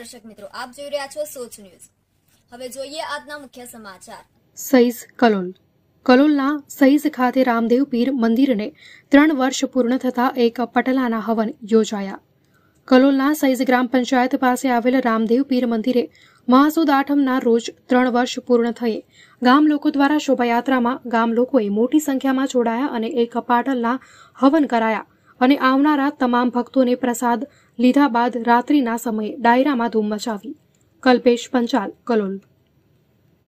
દર્શક મિત્રો આપ જોઈ રહ્યા છો સોચ ન્યૂઝ હવે જોઈએ આજના મુખ્ય સમાચાર સઈસ કલોલ કલોલના સઈસ ખાતે રામદેવ પીર મંદિરને ત્રણ વર્ષ પૂર્ણ થતા એક પટલાના હવન યોજાયા કલોલના સઈઝ ગ્રામ પંચાયત પાસે આવેલ રામદેવ પીર મંદિરે મહાસુદ આઠમના રોજ ત્રણ વર્ષ પૂર્ણ થયે ગામ લોકો દ્વારા શોભાયાત્રામાં ગામ લોકોએ મોટી સંખ્યામાં જોડાયા અને એક પાટલના હવન કરાયા અને આવનારા તમામ ભક્તોને પ્રસાદ લીધા બાદ રાત્રિના સમયે ડાયરામાં ધૂમ મચાવી કલ્પેશ પંચાલ કલોલ